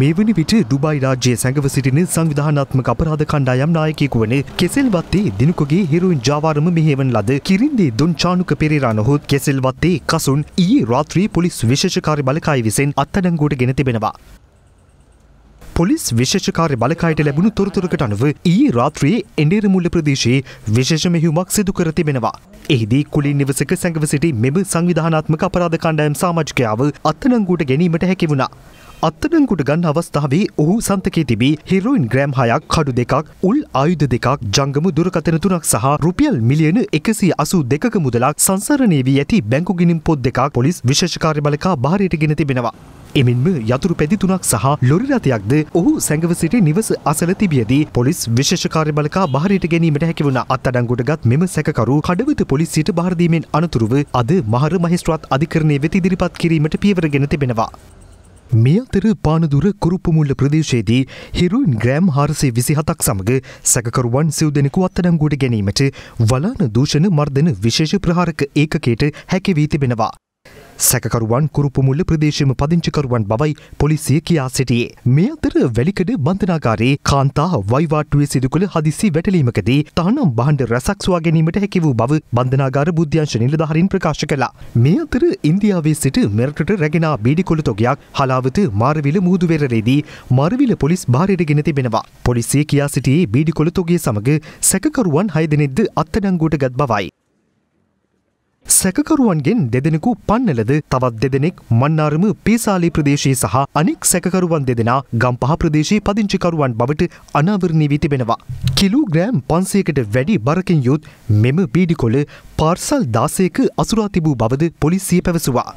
මෙවැනි විට දුබයි රාජ්‍යය සැඟව සිටින සංවිධානත්මක අපරාධ කණ්ඩායම් නායකයෙකු වන කෙසෙල්වත්තේ දිනකොගේ හෙරුයින් ජාවාරම මෙහෙවන් ලද කිරින්දේ දුන් චානුක පෙරේරා නොහොත් කෙසෙල්වත්තේ කසුන් ඊයේ රාත්‍රී පොලිස් විශේෂ කාර්ය බලකාය විසින් අත්අඩංගුවට ගෙන තිබෙනවා. පොලිස් විශේෂකාරය බලකායට ලැබුණු තොරතුරකට අනුව ඊ රාත්‍රයේ එඩේරමුල්ල ප්‍රදේශයේ විශේෂ මෙහිුමක් සිදු කර තිබෙනවා. එහිදී කුලින් නිවසක සැඟව සිටි මෙම සංවිධානාත්මක අපරාධ කණ්ඩායම් සාමාජිකයාව අත්තනංගුවට ගැනීමට හැකි වුණා. අත්තඩංකුට ගන්න අවස්ථාවේ ඔහු සන්තකේ තිබී හිරෝයින් ග්‍රෑම් හයක් කඩු දෙකක් උල් ආයුධ දෙකක් ජංගම දුරකතන තුනක් සහ රුපියල් මිලියන එකසි අසු දෙක මුදලක් සංසරණය වී ඇති බැංකු ගිනිම් පොත් දෙකක් පොලිස් විශෂකාරි බලකා භාරයට ගෙන තිබෙනවා. එමෙන්ම යතුරු පැදි තුනක් සහ ලොරි රථයක්ද ඔහු සැඟව සිට නිවස අසල තිබියදී පොලිස් විශේෂ කාර්යබලකා බහරයට ගැනීමට හැකි වුණ අත්අඩංගුවටගත් මෙම සැකකරු කඩවත පොලිසියට බහර දීමෙන් අනතුරුව අද මහර මහේස්ත්‍රාත් අධිකරණයේ වෙත ඉදිරිපත් කිරීමට පියවරගෙන තිබෙනවා. මේ අතර පානදුර කුරුප්පුමුල්ල ප්‍රදේශයේදී හිරුයින් ග්‍රෑම් හාරසේ විසිහතක් සමග සැකකරුවන් සිව් දෙනෙකු අත්අඩංගුවට ගැනීමට වලාන දූෂණ මර්ධන විශේෂ ප්‍රහාරක ඒකකයට හැකිවී තිබෙනවා. සැකකරුවන් කුරුපුමුල්ල ප්‍රදේශයම පදිංචිකරුවන් බවයි පොලිසිය කියා සිටියේ. මේ අතර වැලිකඩ බන්ධනාගාරයේ කාන්තා වයිවාටුවේ සිදුකළ හදිසි වැටලීමකදී තහනම් බහණ්ඩ රැසක් සොයා ගැනීමට හැකි වූ බව බන්ධනාගාර බුද්ධ්‍යංශ නිලධාරීන් ප්‍රකාශ කළා. මේ අතර ඉන්දියාවේ සිට මෙරටට රැගෙන බීඩිකොළ තොගයක් හලාවත මාරවිල මුහුදුවෙරරේදී මාරවිල පොලිස් භාරයට ගෙන තිබෙනවා. පොලිසිය කියා සිටියේ බීඩිකොළ තොගය සමග සැකකරුවන් හයදෙනෙක්ද අත්අඩංගුවට ගත් බවයි. සැකකරුවන්ගෙන් දෙදෙනෙකු පන්නලද තවත් දෙදෙනෙක් මන්නාරම පේසාලි ප්‍රදේශයේ සහ අනෙක් සැකකරුවන් දෙදෙනා ගම්පහ ප්‍රදේශයේ පදිංචිකරුවන් බවට අනාවරණය වී තිබෙනවා. කිලෝග්‍රෑම් පන්සයකට වැඩි බරකින් යුත් මෙම පීඩිකොල පාර්සල් දාසයක අසුරා තිබූ බවද පොලිසිය පැවසුවා.